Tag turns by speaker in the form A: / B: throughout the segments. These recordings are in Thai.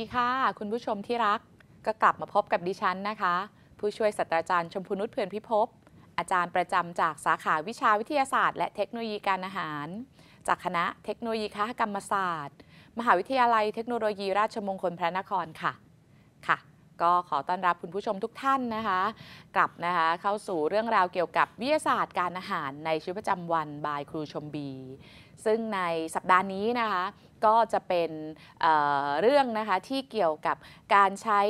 A: ดีค่ะคุณผู้ชมที่รักก็กลับมาพบกับดิฉันนะคะ ผู้ช่วยศาสตราจารย์ชมพูนุชเพื่อนพิภพอาจารย์ประจำจากสาขาวิชาวิทยาศาสตร์ และเทคโนโลยีการอาหาร จากคณะ เทคโนโลยีคหกรรมศาสตร์ มหาวิทยาลัยเทคโนโลยี ราชมงคลพระนครค่ะก็ขอต้อนรับคุณผู้ชมทุกท่านนะคะกลับนะคะเข้าสู่เรื่องราวเกี่ยวกับวิทยาศาสตร์การอาหารในชีวิตประจำวันบายครูชมบี ซึ่งในสัปดาห์นี้นะคะก็จะเป็นเเรื่องนะคะที่เกี่ยวกับการใช้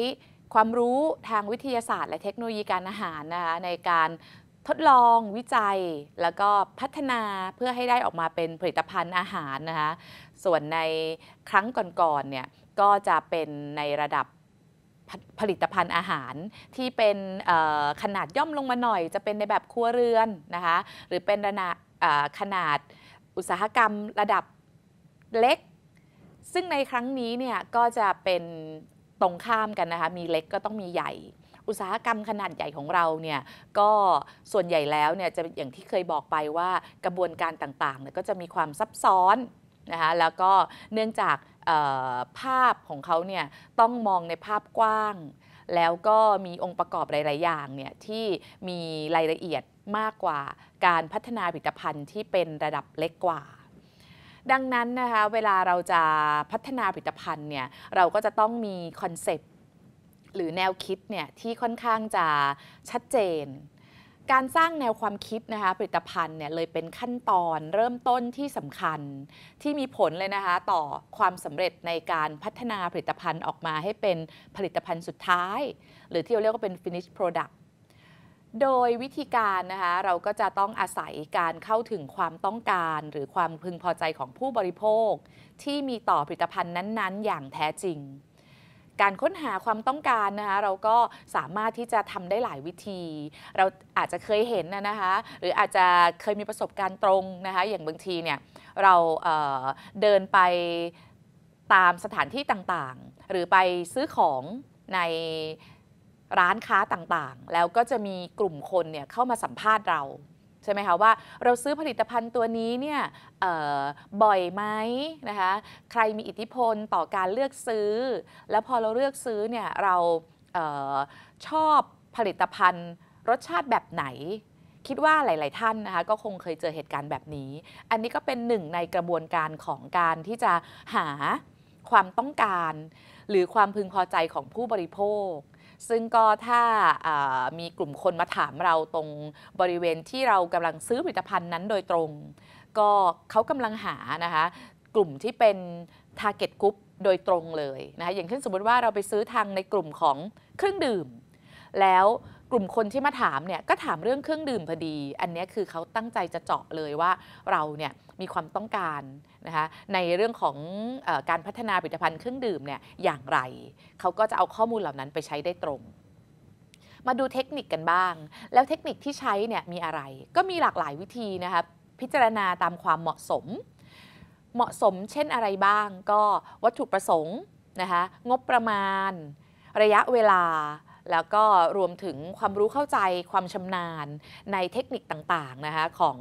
A: ความรู้ทางวิทยาศาสตร์ และเทคโนโลยีการอาหารนะคะในการทดลองวิจัย แล้วก็พัฒนาเพื่อให้ได้ออกมาเป็นผลิตภัณฑ์อาหารนะคะส่วนในครั้งก่อนๆเนี่ยก็จะเป็นในระดับผลิตภัณฑ์อาหารที่เป็นขนาดย่อมลงมาหน่อย จะเป็นในแบบครัวเรือนนะคะหรือเป็นระนาขนาดอุตสาหกรรมระดับเล็ก ซึ่งในครั้งนี้เนี่ยก็จะเป็นตรงข้ามกันนะคะมีเล็กก็ต้องมีใหญ่ อุตสาหกรรมขนาดใหญ่ของเราเนี่ยก็ส่วนใหญ่แล้วเนี่ยจะอย่างที่เคยบอกไปว่ากระบวนการต่างๆเนี่ยก็จะมีความซับซ้อนนะคะแล้วก็เนื่องจากภาพของเขาเนี่ยต้องมองในภาพกว้าง แล้วก็มีองค์ประกอบหลาย ๆ อย่างเนี่ยที่มีรายละเอียดมากกว่าการพัฒนาผลิตภัณฑ์ที่เป็นระดับเล็กกว่า ดังนั้นนะคะเวลาเราจะพัฒนาผลิตภัณฑ์เนี่ยเราก็จะต้องมีคอนเซปต์ หรือแนวคิดเนี่ยที่ค่อนข้างจะชัดเจนการสร้างแนวความคิดนะคะผลิตภัณฑ์เนี่ยเลยเป็นขั้นตอนเริ่มต้นที่สำคัญ ที่มีผลเลยนะคะต่อความสำเร็จในการพัฒนาผลิตภัณฑ์ออกมาให้เป็นผลิตภัณฑ์สุดท้าย หรือที่เราเรียกว่าเป็น finish product โดยวิธีการนะคะเราก็จะต้องอาศัยการเข้าถึงความต้องการ หรือความพึงพอใจของผู้บริโภค ที่มีต่อผลิตภัณฑ์นั้นๆ อย่างแท้จริงการค้นหาความต้องการนะคะเราก็สามารถที่จะทำได้หลายวิธี เราอาจจะเคยเห็นนะคะหรืออาจจะเคยมีประสบการณ์ตรงนะคะอย่างบางทีเนี่ยเราเเดินไปตามสถานที่ต่างๆ หรือไปซื้อของในร้านค้าต่างๆ แล้วก็จะมีกลุ่มคนเนี่ยเข้ามาสัมภาษณ์เราใช่ไหมคะว่าเราซื้อผลิตภัณฑ์ตัวนี้เนี่ยบ่อยไหมนะคะใครมีอิทธิพลต่อการเลือกซื้อ แล้วพอเราเลือกซื้อเนี่ยเราเอชอบผลิตภัณฑ์รสชาติแบบไหน คิดว่าหลาย ๆ ท่านนะคะก็คงเคยเจอเหตุการณ์แบบนี้ อันนี้ก็เป็นหนึ่งในกระบวนการของการที่จะหาความต้องการ หรือความพึงพอใจของผู้บริโภคซึ่งก็ถ้ามีกลุ่มคนมาถามเราตรงบริเวณที่เรากำลังซื้อผลิตภัณฑ์นั้นโดยตรง ก็เขากำลังหานะคะกลุ่มที่เป็น target group โดยตรงเลยนะคะอย่างเช่นสมมติว่าเราไปซื้อทางในกลุ่มของเครื่องดื่มแล้วกลุ่มคนที่มาถามเนี่ยก็ถามเรื่องเครื่องดื่มพอดี อันนี้คือเขาตั้งใจจะเจาะเลยว่าเราเนี่ยมีความต้องการนะคะในเรื่องของอการพัฒนาผลิตภัณฑ์เครื่องดื่มเนี่ยอย่างไร เขาก็จะเอาข้อมูลเหล่านั้นไปใช้ได้ตรง มาดูเทคนิคกันบ้าง แล้วเทคนิคที่ใช้เนี่ยมีอะไร ก็มีหลากหลายวิธีนะคะพิจารณาตามความเหมาะสม เหมาะสมเช่นอะไรบ้าง ก็วัตถุประสงค์นะคะงบประมาณ ระยะเวลาแล้วก็รวมถึงความรู้เข้าใจความชำนาญในเทคนิคต่างๆนะคะของ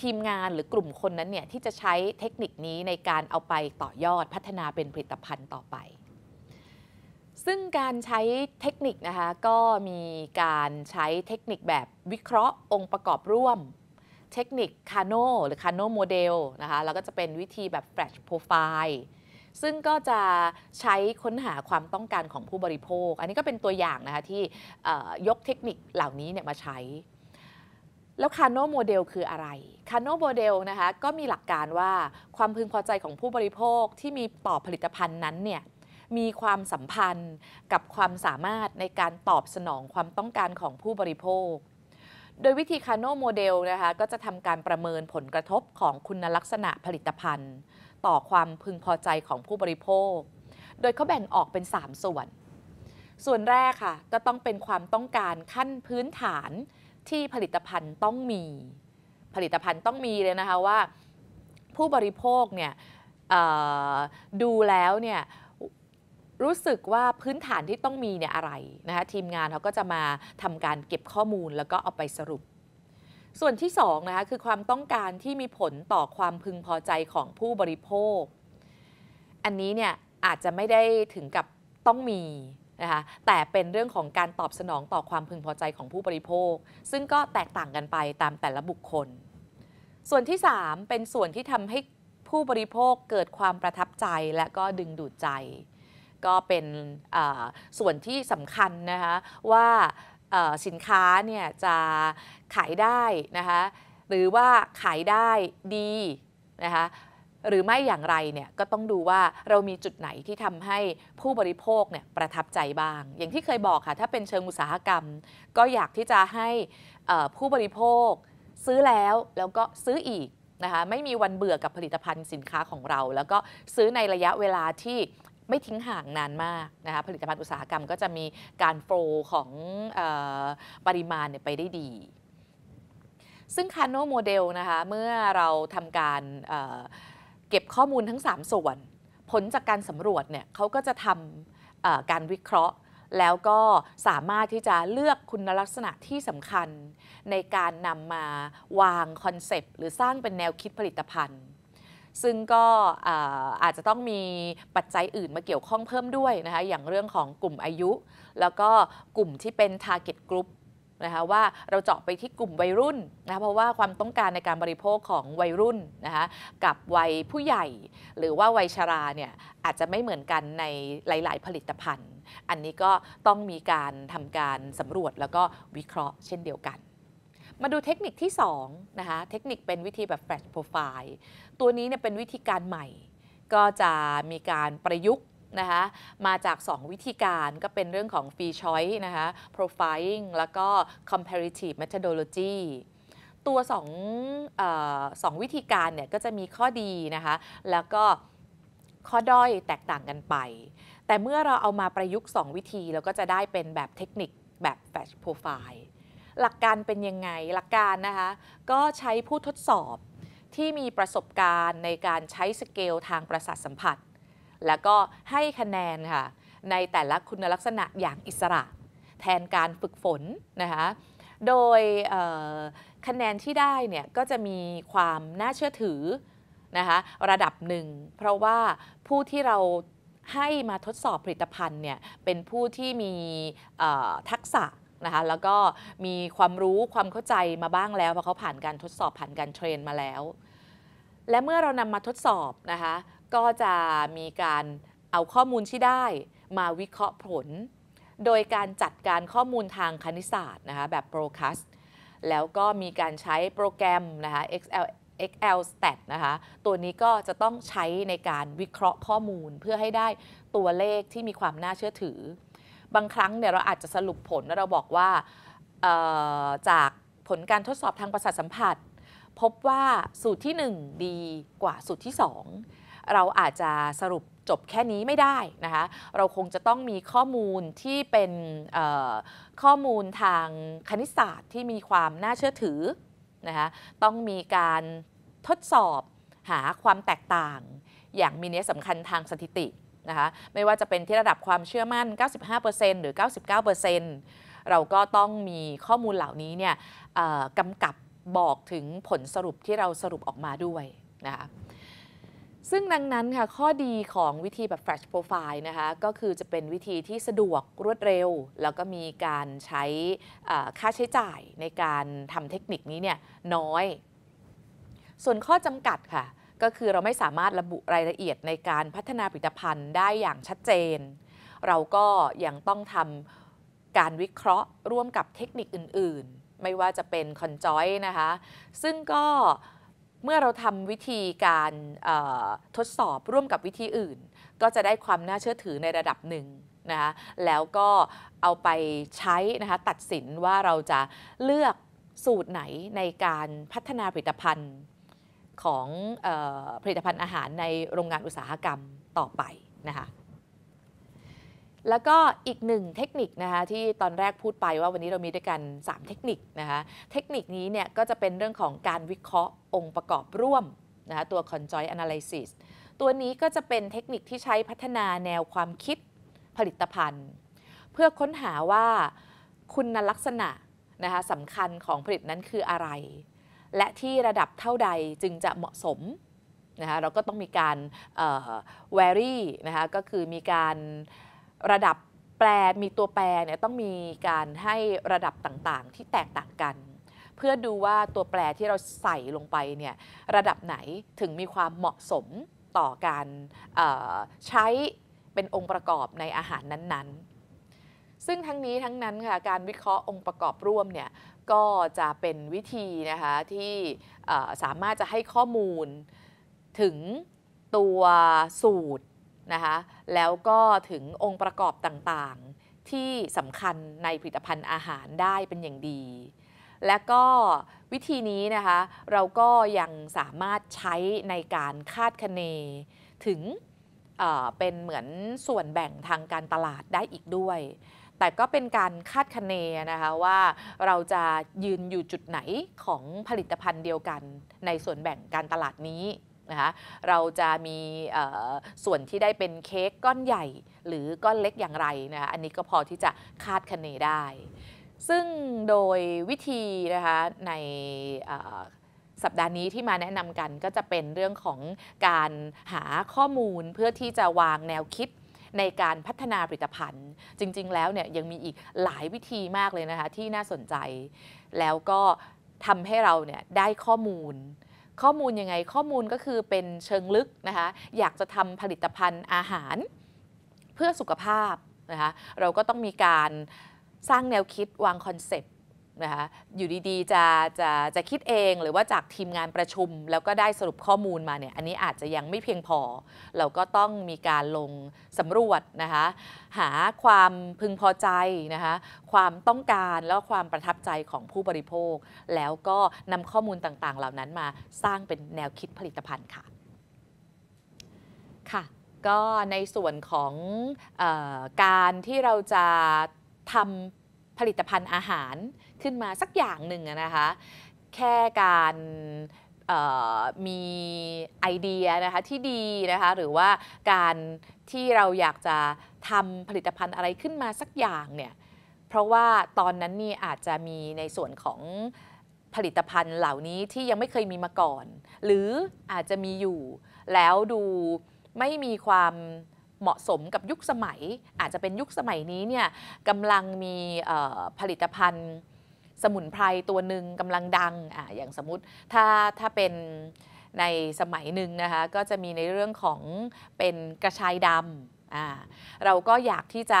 A: ทีมงานหรือกลุ่มคนนั้นเนี่ยที่จะใช้เทคนิคนี้ในการเอาไปต่อยอดพัฒนาเป็นผลิตภัณฑ์ต่อไป ซึ่งการใช้เทคนิคนะคะก็มีการใช้เทคนิคแบบวิเคราะห์องค์ประกอบร่วม เทคนิคคาโนหรือคาโนโมเดลนะคะแล้วก็จะเป็นวิธีแบบแฟลชโปรไฟล์ซึ่งก็จะใช้ค้นหาความต้องการของผู้บริโภค อันนี้ก็เป็นตัวอย่างนะคะที่ยกเทคนิคเหล่านี้เนี่ยมาใช้ แล้วคาโนโมเดลคืออะไรคาโนโมเดลนะคะก็มีหลักการว่าความพึงพอใจของผู้บริโภคที่มีต่อผลิตภัณฑ์นั้นเนี่ยมีความสัมพันธ์กับความสามารถในการตอบสนองความต้องการของผู้บริโภค โดยวิธีคาโนโมเดลนะคะ ก็จะทำการประเมินผลกระทบของคุณลักษณะผลิตภัณฑ์ต่อความพึงพอใจของผู้บริโภค โดยเขาแบ่งออกเป็น 3 ส่วน ส่วนแรกค่ะก็ต้องเป็นความต้องการขั้นพื้นฐานที่ผลิตภัณฑ์ต้องมี ผลิตภัณฑ์ต้องมีเลยนะคะว่า ผู้บริโภคเนี่ยดูแล้วเนี่ยรู้สึกว่าพื้นฐานที่ต้องมีเนี่ยอะไรนะคะทีมงานเขาก็จะมาทำการเก็บข้อมูลแล้วก็เอาไปสรุปส่วนที่ 2 นะคะคือความต้องการที่มีผลต่อความพึงพอใจของผู้บริโภค อันนี้เนี่ยอาจจะไม่ได้ถึงกับต้องมีนะคะแต่เป็นเรื่องของการตอบสนองต่อความพึงพอใจของผู้บริโภค ซึ่งก็แตกต่างกันไปตามแต่ละบุคคล ส่วนที่ 3 เป็นส่วนที่ทำให้ผู้บริโภคเกิดความประทับใจและก็ดึงดูดใจ ก็เป็นส่วนที่สำคัญนะคะว่าสินค้าเนี่ยจะขายได้นะคะหรือว่าขายได้ดีนะคะหรือไม่อย่างไรเนี่ยก็ต้องดูว่าเรามีจุดไหนที่ทำให้ผู้บริโภคเนี่ยประทับใจบ้าง อย่างที่เคยบอกค่ะถ้าเป็นเชิงอุตสาหกรรม ก็อยากที่จะให้ผู้บริโภค ซื้อแล้วแล้วก็ซื้ออีกนะคะไม่มีวันเบื่อกับผลิตภัณฑ์สินค้าของเรา แล้วก็ซื้อในระยะเวลาที่ไม่ทิ้งห่างนานมากนะคะผลิตภัณฑ์อุตสาหกรรมก็จะมีการโฟลของอปริมาณไปได้ดี ซึ่งคานโนโมเดลนะคะเมื่อเราทำการเเก็บข้อมูลทั้ง 3 ส่วน ผลจากการสำรวจเนี่ยเขาก็จะทำการวิเคราะห์ แล้วก็สามารถที่จะเลือกคุณลักษณะที่สำคัญในการนำมาวางคอนเซปต์หรือสร้างเป็นแนวคิดผลิตภัณฑ์ซึ่งก็อาจจะต้องมีปัจจัยอื่นมาเกี่ยวข้องเพิ่มด้วยนะคะ อย่างเรื่องของกลุ่มอายุ แล้วก็กลุ่มที่เป็น target group นะคะว่าเราเจาะไปที่กลุ่มวัยรุ่นนะคะเพราะว่าความต้องการในการบริโภคของวัยรุ่นนะคะกับวัยผู้ใหญ่ หรือว่าวัยชราเนี่ยอาจจะไม่เหมือนกันในหลายๆผลิตภัณฑ์ อันนี้ก็ต้องมีการทำการสำรวจแล้วก็วิเคราะห์เช่นเดียวกัน มาดูเทคนิคที่2นะคะเทคนิคเป็นวิธีแบบแฟลชโปรไฟล์ตัวนี้เนี่ยเป็นวิธีการใหม่ ก็จะมีการประยุกต์นะคะ มาจาก 2 วิธีการก็เป็นเรื่องของ free choice นะคะ profiling แล้วก็ comparative methodology ตัว2อสองวิธีการเนี่ยก็จะมีข้อดีนะคะ แล้วก็ข้อด้อยแตกต่างกันไป แต่เมื่อเราเอามาประยุกต์ 2วิธีเราก็จะได้เป็นแบบเทคนิคแบบ Flash Profile หลักการเป็นยังไงหลักการนะคะ ก็ใช้ผู้ทดสอบที่มีประสบการณ์ในการใช้สเกลทางประสาทสัมผัส แล้วก็ให้คะแนนค่ะในแต่ละคุณลักษณะอย่างอิสระ แทนการฝึกฝนนะคะโดยคะแนนที่ได้เนี่ยก็จะมีความน่าเชื่อถือนะคะระดับหนึ่ง เพราะว่าผู้ที่เราให้มาทดสอบผลิตภัณฑ์เนี่ยเป็นผู้ที่มีทักษะนะคะแล้วก็มีความรู้ความเข้าใจมาบ้างแล้วเพราะเขาผ่านการทดสอบผ่านการเทรนมาแล้วและเมื่อเรานำมาทดสอบนะคะก็จะมีการเอาข้อมูลที่ได้ มาวิเคราะห์ผล โดยการจัดการข้อมูลทางคณิตศาสตร์นะคะแบบโปรคัสแล้วก็มีการใช้โปรแกรมนะคะ Excel Excel Stat นะคะตัวนี้ก็จะต้องใช้ในการวิเคราะห์ข้อมูลเพื่อให้ได้ตัวเลขที่มีความน่าเชื่อถือบางครั้งเนี่ยเราอาจจะสรุปผลแล้วเราบอกว่าจากผลการทดสอบทางประสาทสัมผัสพบว่าสูตรที่ 1 ดีกว่าสูตรที่ 2 เราอาจจะสรุปจบแค่นี้ไม่ได้นะคะเราคงจะต้องมีข้อมูลที่เป็นข้อมูลทางคณิตศาสตร์ที่มีความน่าเชื่อถือนะคะต้องมีการทดสอบหาความแตกต่างอย่างมีนัยสำคัญทางสถิตินะคะไม่ว่าจะเป็นที่ระดับความเชื่อมั่น 95%หรือ 99%เราก็ต้องมีข้อมูลเหล่านี้เนี่ยกำกับบอกถึงผลสรุปที่เราสรุปออกมาด้วยนะคะ ซึ่งดังนั้นค่ะ ข้อดีของวิธีแบบ Flash Profile นะคะ ก็คือจะเป็นวิธีที่สะดวกรวดเร็ว แล้วก็มีการใช้ค่าใช้จ่ายในการทำเทคนิคนี้เนี่ยน้อย ส่วนข้อจำกัดค่ะก็คือเราไม่สามารถระบุรายละเอียดในการพัฒนาผลิตภัณฑ์ได้อย่างชัดเจน เราก็ยังต้องทำการวิเคราะห์ ร่วมกับเทคนิคอื่นๆ ไม่ว่าจะเป็นคอนจอยนะคะ ซึ่งก็ เมื่อเราทำวิธีการทดสอบร่วมกับวิธีอื่น ก็จะได้ความน่าเชื่อถือในระดับหนึ่งนะคะ แล้วก็เอาไปใช้นะคะตัดสินว่าเราจะเลือกสูตรไหนในการพัฒนาผลิตภัณฑ์ของออผลิตภัณฑ์อาหารในโรงงานอุตสาหกรรมต่อไปนะคะ แล้วก็อีกหนึ่งเทคนิคนะคะที่ตอนแรกพูดไปว่าวันนี้เรามีด้วยกัน 3 เทคนิคนะคะ เทคนิคนี้เนี่ยก็จะเป็นเรื่องของการวิเคราะห์องค์ประกอบร่วมนะคะตัว conjoint analysis ตัวนี้ก็จะเป็นเทคนิคที่ใช้พัฒนาแนวความคิดผลิตภัณฑ์ เพื่อค้นหาว่าคุณลักษณะนะคะสำคัญของผลิตนั้นคืออะไรและที่ระดับเท่าใดจึงจะเหมาะสมนะคะเราก็ต้องมีการวรี่นะคะก็คือมีการระดับแปรมีตัวแปรเนี่ยต้องมีการให้ระดับต่างๆ ที่แตกต่างกัน เพื่อดูว่าตัวแปรที่เราใส่ลงไปเนี่ยระดับไหนถึงมีความเหมาะสมต่อการใช้เป็นองค์ประกอบในอาหารนั้นๆ ซึ่งทั้งนี้ทั้งนั้นค่ะการวิเคราะห์องค์ประกอบร่วมเนี่ยก็จะเป็นวิธีนะคะ ที่สามารถจะให้ข้อมูลถึงตัวสูตรนะคะ แล้วก็ถึงองค์ประกอบต่างๆ ที่สำคัญในผลิตภัณฑ์อาหารได้เป็นอย่างดี และก็วิธีนี้นะคะ เราก็ยังสามารถใช้ในการคาดคะเน ถึงเป็นเหมือนส่วนแบ่งทางการตลาดได้อีกด้วยแต่ก็เป็นการคาดคะเนนะคะว่าเราจะยืนอยู่จุดไหนของผลิตภัณฑ์เดียวกัน ในส่วนแบ่งการตลาดนี้นะคะเราจะมีส่วนที่ได้เป็นเค้กก้อนใหญ่หรือก้อนเล็กอย่างไรนะคะอันนี้ก็พอที่จะคาดคะเนได้ ซึ่งโดยวิธีนะคะในสัปดาห์นี้ที่มาแนะนำกันก็จะเป็นเรื่องของการหาข้อมูลเพื่อที่จะวางแนวคิดในการพัฒนาผลิตภัณฑ์ จริง ๆ แล้วเนี่ยยังมีอีกหลายวิธีมากเลยนะคะที่น่าสนใจแล้วก็ทำให้เราเนี่ยได้ข้อมูล ข้อมูลยังไง ข้อมูลก็คือเป็นเชิงลึกนะคะอยากจะทำผลิตภัณฑ์อาหาร เพื่อสุขภาพนะคะเราก็ต้องมีการสร้างแนวคิดวางคอนเซ็ปตนะคะอยู่ดีๆจะจะจะคิดเองหรือว่าจากทีมงานประชุมแล้วก็ได้สรุปข้อมูลมาเนี่ยอันนี้อาจจะยังไม่เพียงพอ เราก็ต้องมีการลงสำรวจนะคะหาความพึงพอใจนะคะความต้องการแล้วความประทับใจของผู้บริโภค แล้วก็นำข้อมูลต่างๆเหล่านั้นมาสร้างเป็นแนวคิดผลิตภัณฑ์ค่ะ ค่ะ ก็ในส่วนของออการที่เราจะทำผลิตภัณฑ์อาหารขึ้นมาสักอย่างหนึ่งนะคะ แค่การมีไอเดียนะคะที่ดีนะคะหรือว่าการที่เราอยากจะทำผลิตภัณฑ์อะไรขึ้นมาสักอย่างเนี่ย เพราะว่าตอนนั้นนี่อาจจะมีในส่วนของผลิตภัณฑ์เหล่านี้ที่ยังไม่เคยมีมาก่อน หรืออาจจะมีอยู่แล้วดูไม่มีความเหมาะสมกับยุคสมัย อาจจะเป็นยุคสมัยนี้เนี่ยกำลังมีผลิตภัณฑ์สมุนไพรตัวหนึ่งกำลังดังอ่าอย่างสมมติ ถ้าถ้าเป็นในสมัยหนึ่งนะคะ ก็จะมีในเรื่องของเป็นกระชายดำอ่าเราก็อยากที่จะ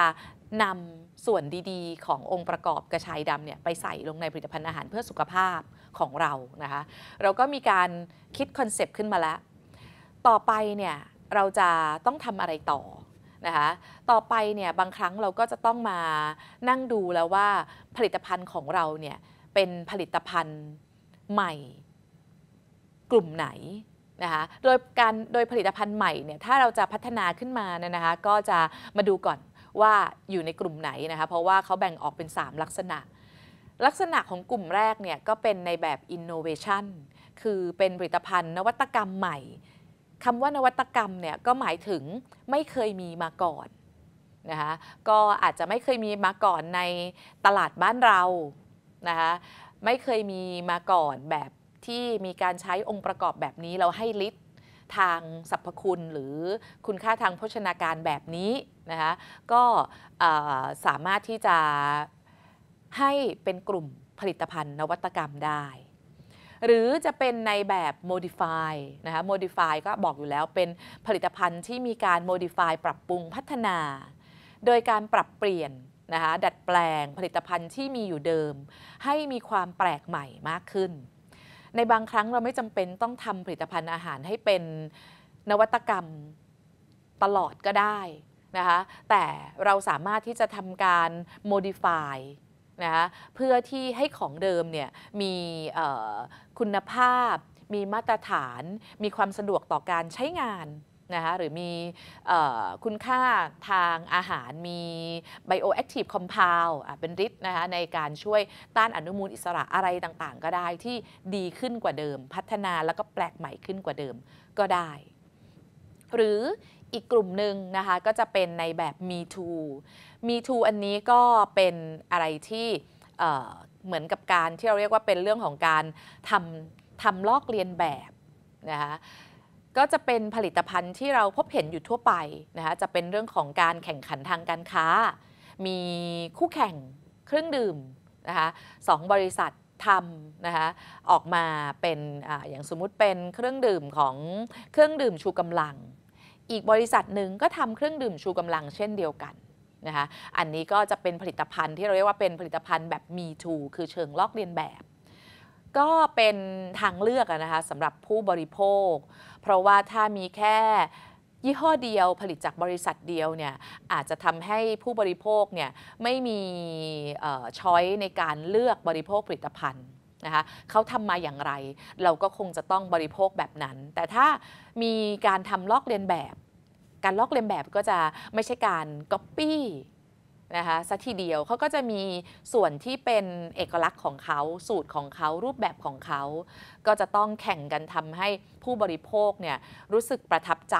A: นำส่วนดีๆขององค์ประกอบกระชายดำเนี่ยไปใส่ลงในผลิตภัณฑ์อาหารเพื่อสุขภาพของเรา นะคะ เราก็มีการคิดคอนเซปต์ขึ้นมาแล้ว ต่อไปเนี่ยเราจะต้องทำอะไรต่อนะคะ ต่อไปเนี่ยบางครั้งเราก็จะต้องมานั่งดูแล้วว่าผลิตภัณฑ์ของเราเนี่ยเป็นผลิตภัณฑ์ใหม่ กลุ่มไหนนะคะ โดยการโดยผลิตภัณฑ์ใหม่เนี่ยถ้าเราจะพัฒนาขึ้นมาเนี่ยนะคะก็จะมาดูก่อนว่าอยู่ในกลุ่มไหนนะคะเพราะว่าเขาแบ่งออกเป็น 3 ลักษณะ ลักษณะของกลุ่มแรกเนี่ยก็เป็นในแบบ innovation คือเป็นผลิตภัณฑ์ นวัตกรรมใหม่คำว่านวัตกรรมเนี่ยก็หมายถึงไม่เคยมีมาก่อนนะคะก็อาจจะไม่เคยมีมาก่อนในตลาดบ้านเรานะคะไม่เคยมีมาก่อนแบบที่มีการใช้องค์ประกอบแบบนี้ เราให้ลิตทางสรรพคุณหรือคุณค่าทางโภชนาการแบบนี้นะคะก็สามารถที่จะให้เป็นกลุ่มผลิตภัณฑ์ นวัตกรรมได้หรือจะเป็นในแบบ modify นะคะ modify ก็บอกอยู่แล้วเป็นผลิตภัณฑ์ที่มีการ modify ปรับปรุงพัฒนา โดยการปรับเปลี่ยนนะคะ ดัดแปลงผลิตภัณฑ์ที่มีอยู่เดิม ให้มีความแปลกใหม่มากขึ้น ในบางครั้งเราไม่จำเป็นต้องทำผลิตภัณฑ์อาหารให้เป็นนวัตกรรมตลอดก็ได้นะคะ แต่เราสามารถที่จะทำการ modify นะคะเพื่อที่ให้ของเดิมเนี่ยมีคุณภาพ มีมาตรฐาน มีความสะดวกต่อการใช้งานนะคะหรือมีคุณค่าทางอาหารมี bioactive compound เป็นฤทธิ์นะคะในการช่วยต้านอนุมูลอิสระอะไรต่างๆ ก็ได้ที่ดีขึ้นกว่าเดิม พัฒนาแล้วก็แปลกใหม่ขึ้นกว่าเดิมก็ได้ หรืออีกกลุ่มหนึ่งนะคะก็จะเป็นในแบบ Me Too มีทูอันนี้ก็เป็นอะไรที่เหมือนกับการที่เราเรียกว่าเป็นเรื่องของการทำทำลอกเลียนแบบนะคะก็จะเป็นผลิตภัณฑ์ที่เราพบเห็นอยู่ทั่วไปนะคะจะเป็นเรื่องของการแข่งขันทางการค้า มีคู่แข่งเครื่องดื่มนะคะสองบริษัททำนะคะออกมาเป็นออย่างสมมุติเป็นเครื่องดื่มของเครื่องดื่มชูกำลัง อีกบริษัทหนึ่งก็ทำเครื่องดื่มชูกำลัง เช่นเดียวกันนะคะอันนี้ก็จะเป็นผลิตภัณฑ์ที่เราเรียกว่าเป็นผลิตภัณฑ์แบบ Me Too คือเชิงลอกเลียนแบบ ก็เป็นทางเลือกนะคะสำหรับผู้บริโภค เพราะว่าถ้ามีแค่ยี่ห้อเดียวผลิตจากบริษัทเดียวเนี่ยอาจจะทำให้ผู้บริโภคเนี่ยไม่มีช้อยในการเลือกบริโภคผลิตภัณฑ์นะคะเขาทำมาอย่างไรเราก็คงจะต้องบริโภคแบบนั้น แต่ถ้ามีการทำลอกเลียนแบบการลอกเลียนแบบก็จะไม่ใช่การก๊อปปี้นะคะสักทีเดียวเขาก็จะมีส่วนที่เป็นเอกลักษณ์ของเขาสูตรของเขารูปแบบของเขา ก็จะต้องแข่งกันทำให้ผู้บริโภคเนี่ยรู้สึกประทับใจ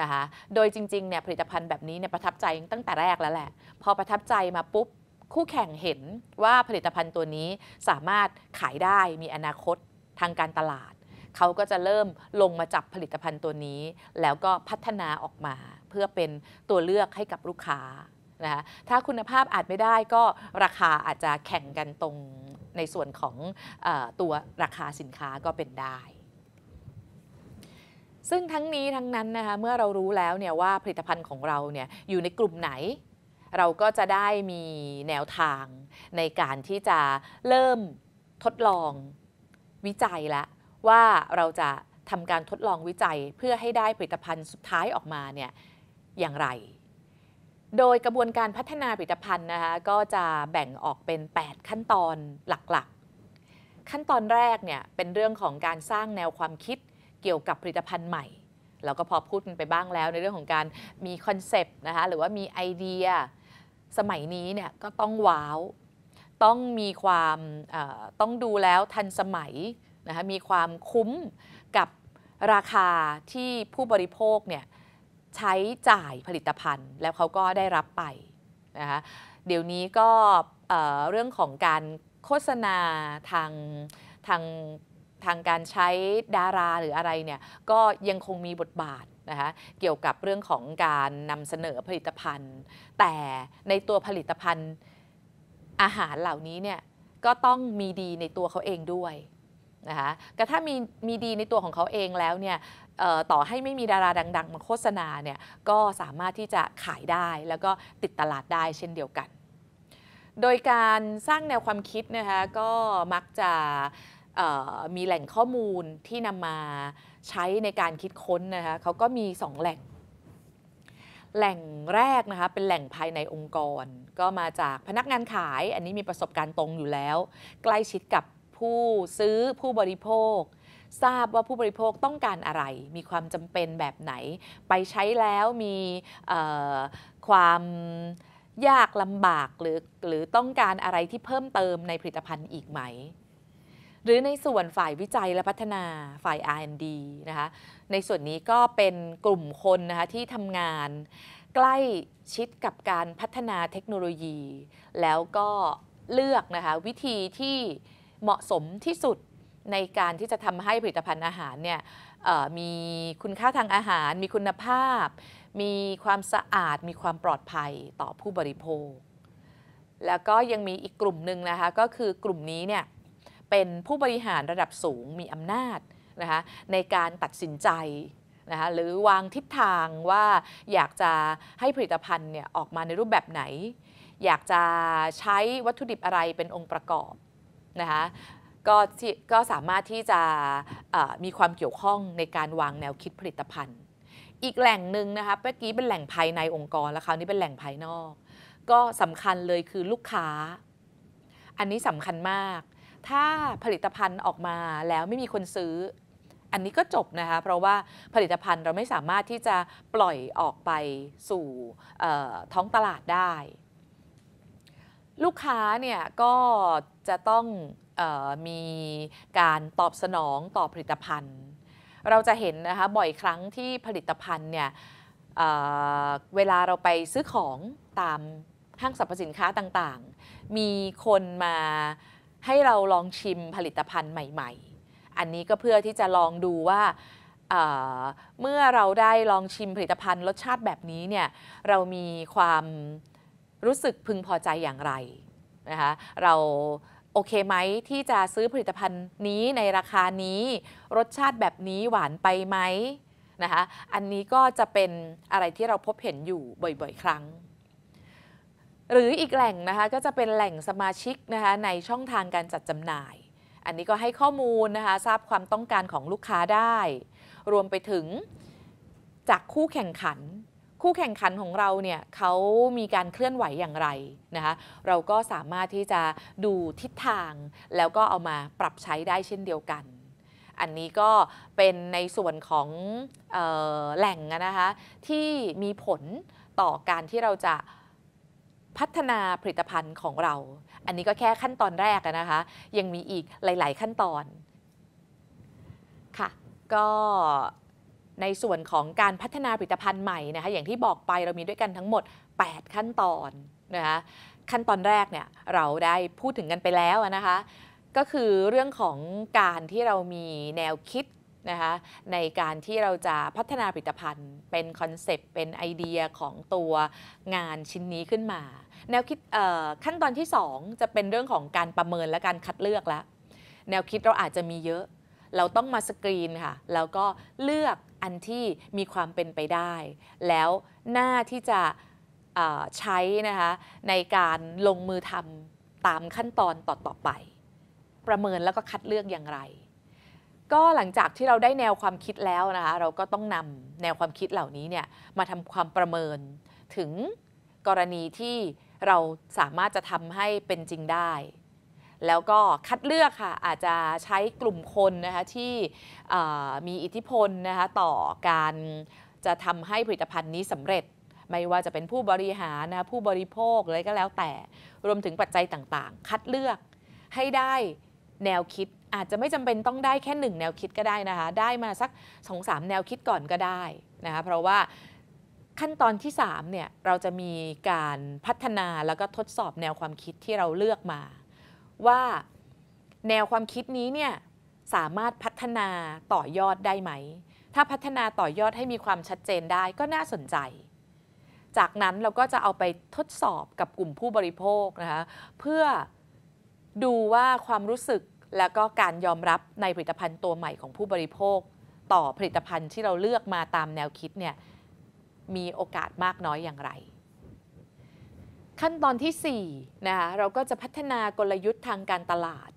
A: นะคะ โดยจริงๆ เนี่ยผลิตภัณฑ์แบบนี้เนี่ยประทับใจตั้งแต่แรกแล้วแหละ พอประทับใจมาปุ๊บ คู่แข่งเห็นว่าผลิตภัณฑ์ตัวนี้สามารถขายได้มีอนาคตทางการตลาดเขาก็จะเริ่มลงมาจับผลิตภัณฑ์ตัวนี้ แล้วก็พัฒนาออกมาเพื่อเป็นตัวเลือกให้กับลูกค้านะคะถ้าคุณภาพอาจไม่ได้ก็ราคาอาจจะแข่งกันตรงในส่วนของอตัวราคาสินค้าก็เป็นได้ ซึ่งทั้งนี้ทั้งนั้นนะคะเมื่อเรารู้แล้วเนี่ยว่าผลิตภัณฑ์ของเราเนี่ยอยู่ในกลุ่มไหน เราก็จะได้มีแนวทางในการที่จะเริ่มทดลองวิจัยละว่าเราจะทำการทดลองวิจัยเพื่อให้ได้ผลิตภัณฑ์สุดท้ายออกมาเนี่ยอย่างไร โดยกระบวนการพัฒนาผลิตภัณฑ์นะคะก็จะแบ่งออกเป็น 8 ขั้นตอนหลักๆ ขั้นตอนแรกเนี่ยเป็นเรื่องของการสร้างแนวความคิดเกี่ยวกับผลิตภัณฑ์ใหม่ เราก็พอพูดไปบ้างแล้ว ในเรื่องของการมีคอนเซปต์นะคะหรือว่ามีไอเดียสมัยนี้เนี่ยก็ต้องว้าว ต้องมีความต้องดูแล้วทันสมัยนะคะมีความคุ้มกับราคาที่ผู้บริโภคเนี่ยใช้จ่ายผลิตภัณฑ์แล้วเขาก็ได้รับไปนะคะ เดี๋ยวนี้ก็เเรื่องของการโฆษณาทางทางทางการใช้ดาราหรืออะไรเนี่ยก็ยังคงมีบทบาทนะคะเกี่ยวกับเรื่องของการนำเสนอผลิตภัณฑ์ แต่ในตัวผลิตภัณฑ์อาหารเหล่านี้เนี่ยก็ต้องมีดีในตัวเขาเองด้วยนะคะก็ถ้ามีมีดีในตัวของเขาเองแล้วเนี่ยต่อให้ไม่มีดาราดัง ๆมาโฆษณาเนี่ย ก็สามารถที่จะขายได้แล้วก็ติดตลาดได้เช่นเดียวกัน โดยการสร้างแนวความคิดนะคะ ก็มักจะมีแหล่งข้อมูลที่นำมาใช้ในการคิดค้นนะคะเขาก็มี 2 แหล่ง แหล่งแรกนะคะ เป็นแหล่งภายในองค์กร ก็มาจากพนักงานขาย อันนี้มีประสบการณ์ตรงอยู่แล้ว ใกล้ชิดกับผู้ซื้อผู้บริโภคทราบว่าผู้บริโภคต้องการอะไร มีความจำเป็นแบบไหน ไปใช้แล้วมีความยากลำบาก หรือหรือต้องการอะไรที่เพิ่มเติมในผลิตภัณฑ์อีกไหม หรือในส่วนฝ่ายวิจัยและพัฒนาฝ่าย R&D นะคะในส่วนนี้ก็เป็นกลุ่มคนนะคะที่ทำงาน ใกล้ชิดกับการพัฒนาเทคโนโลยี แล้วก็เลือกนะคะวิธีที่เหมาะสมที่สุดในการที่จะทำให้ผลิตภัณฑ์อาหารเนี่ยมีคุณค่าทางอาหาร มีคุณภาพมีความสะอาดมีความปลอดภัยต่อผู้บริโภค แล้วก็ยังมีอีกกลุ่มหนึ่งนะคะก็คือกลุ่มนี้เนี่ยเป็นผู้บริหารระดับสูงมีอำนาจนะคะในการตัดสินใจนะคะหรือวางทิศทางว่าอยากจะให้ผลิตภัณฑ์เนี่ยออกมาในรูปแบบไหน อยากจะใช้วัตถุดิบอะไรเป็นองค์ประกอบนะคะก็ก็สามารถที่จะมีความเกี่ยวข้องในการวางแนวคิดผลิตภัณฑ์ อีกแหล่งหนึ่งนะคะเมื่อกี้เป็นแหล่งภายในองค์กรแล้วคราวนี้เป็นแหล่งภายนอก ก็สำคัญเลยคือลูกค้า อันนี้สำคัญมาก ถ้าผลิตภัณฑ์ออกมาแล้วไม่มีคนซื้อ อันนี้ก็จบนะคะเพราะว่าผลิตภัณฑ์เราไม่สามารถที่จะปล่อยออกไปสู่ท้องตลาดได้ลูกค้าเนี่ยก็จะต้องออมีการตอบสนองต่อผลิตภัณฑ์ เราจะเห็นนะคะบ่อยครั้งที่ผลิตภัณฑ์เนี่ยเเวลาเราไปซื้อของตามห้างสรรพสินค้าต่างๆ มีคนมาให้เราลองชิมผลิตภัณฑ์ใหม่ ๆ อันนี้ก็เพื่อที่จะลองดูว่าเมื่อเราได้ลองชิมผลิตภัณฑ์รสชาติแบบนี้เนี่ยเรามีความรู้สึกพึงพอใจอย่างไรนะคะ เราโอเคไหมที่จะซื้อผลิตภัณฑ์นี้ในราคานี้รสชาติแบบนี้หวานไปไหมนะคะอันนี้ก็จะเป็นอะไรที่เราพบเห็นอยู่บ่อยๆ ครั้ง หรืออีกแหล่งนะคะก็จะเป็นแหล่งสมาชิกนะคะในช่องทางการจัดจำหน่าย อันนี้ก็ให้ข้อมูลนะคะทราบความต้องการของลูกค้าได้ รวมไปถึงจากคู่แข่งขันคู่แข่งขันของเราเนี่ยเขามีการเคลื่อนไหวอย่างไรนะคะเราก็สามารถที่จะดูทิศทางแล้วก็เอามาปรับใช้ได้เช่นเดียวกัน อันนี้ก็เป็นในส่วนของออแหล่งนะคะที่มีผลต่อการที่เราจะพัฒนาผลิตภัณฑ์ของเรา อันนี้ก็แค่ขั้นตอนแรกนะคะยังมีอีกหลาย ๆขั้นตอน ค่ะก็ในส่วนของการพัฒนาผลิตภัณฑ์ใหม่นะคะอย่างที่บอกไปเรามีด้วยกันทั้งหมด 8 ขั้นตอนนะคะขั้นตอนแรกเนี่ยเราได้พูดถึงกันไปแล้วนะคะก็คือเรื่องของการที่เรามีแนวคิดนะคะในการที่เราจะพัฒนาผลิตภัณฑ์เป็นคอนเซปต์เป็นไอเดียของตัวงานชิ้นนี้ขึ้นมาแนวคิดขั้นตอนที่ 2 จะเป็นเรื่องของการประเมินและการคัดเลือกแล้วแนวคิดเราอาจจะมีเยอะเราต้องมาสกรีนค่ะแล้วก็เลือกอันที่มีความเป็นไปได้ แล้วหน้าที่จะใช้นะคะในการลงมือทำตามขั้นตอนต่อๆไป ประเมินแล้วก็คัดเลือกอย่างไร ก็หลังจากที่เราได้แนวความคิดแล้วนะคะเราก็ต้องนำแนวความคิดเหล่านี้เนี่ยมาทำความประเมิน ถึงกรณีที่เราสามารถจะทำให้เป็นจริงได้แล้วก็คัดเลือกค่ะอาจจะใช้กลุ่มคนนะคะที่มีอิทธิพลนะคะต่อการ จะทำให้ผลิตภัณฑ์นี้สำเร็จ ไม่ว่าจะเป็นผู้บริหารนะผู้บริโภคอะไรก็แล้วแต่ รวมถึงปัจจัยต่างๆ คัดเลือกให้ได้แนวคิดอาจจะไม่จำเป็นต้องได้แค่หนึ่งแนวคิดก็ได้นะคะได้มาสัก2อสแนวคิดก่อนก็ได้นะคะเพราะว่าขั้นตอนที่ 3เนี่ยเราจะมีการพัฒนาแล้วก็ทดสอบแนวความคิดที่เราเลือกมาว่าแนวความคิดนี้เนี่ยสามารถพัฒนาต่อยอดได้ไหม ถ้าพัฒนาต่อยอดให้มีความชัดเจนได้ก็น่าสนใจ จากนั้นเราก็จะเอาไปทดสอบกับกลุ่มผู้บริโภคนะคะเพื่อดูว่าความรู้สึกและก็การยอมรับในผลิตภัณฑ์ตัวใหม่ของผู้บริโภคต่อผลิตภัณฑ์ที่เราเลือกมาตามแนวคิดเนี่ยมีโอกาสมากน้อยอย่างไรขั้นตอนที่4นะคะเราก็จะพัฒนากลยุทธ์ทางการตลาด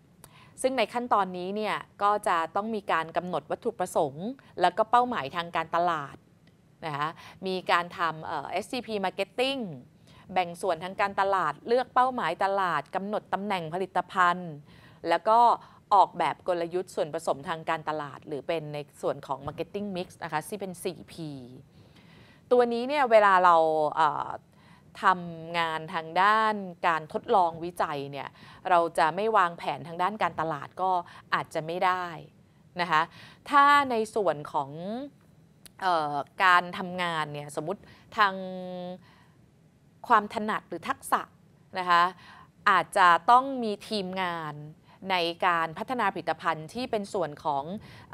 A: ซึ่งในขั้นตอนนี้เนี่ยก็จะต้องมีการกำหนดวัตถุประสงค์ แล้วก็เป้าหมายทางการตลาดนะคะมีการทำ SCP Marketing แบ่งส่วนทางการตลาดเลือกเป้าหมายตลาดกำหนดตำแหน่งผลิตภัณฑ์ แล้วก็ออกแบบกลยุทธ์ส่วนผสมทางการตลาดหรือเป็นในส่วนของ Marketing Mix นะคะที่เป็น 4P ตัวนี้เนี่ยเวลาเราทำงานทางด้านการทดลองวิจัยเนี่ยเราจะไม่วางแผนทางด้านการตลาดก็อาจจะไม่ได้นะคะถ้าในส่วนของออการทำงานเนี่ยสมมติทางความถนัดหรือทักษะนะคะอาจจะต้องมีทีมงานในการพัฒนาผลิตภัณฑ์ที่เป็นส่วนของ